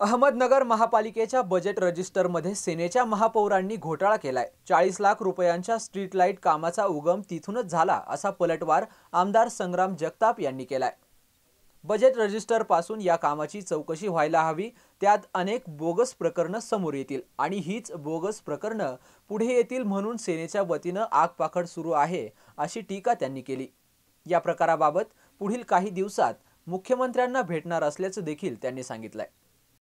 अहमदनगर महापालिकेच्या बजेट रजिस्टरमध्ये सेनेच्या महापौरांनी घोटाळा केलाय चाळीस लाख रुपयांच्या स्ट्रीट लाईट कामाचा उगम तिथूनच झाला असा पलटवार आमदार संग्राम जगताप यांनी केलाय बजेट रजिस्टरपासून या कामाची चौकशी व्हायला हवी त्यात अनेक बोगस प्रकरणं समोर येतील आणि हीच बोगस प्रकरणं पुढे येतील म्हणून सेनेच्या वतीनं आगपाखड सुरू आहे अशी टीका त्यांनी केली या प्रकाराबाबत पुढील काही दिवसात मुख्यमंत्र्यांना भेटणार असल्याचं देखील त्यांनी सांगितलंय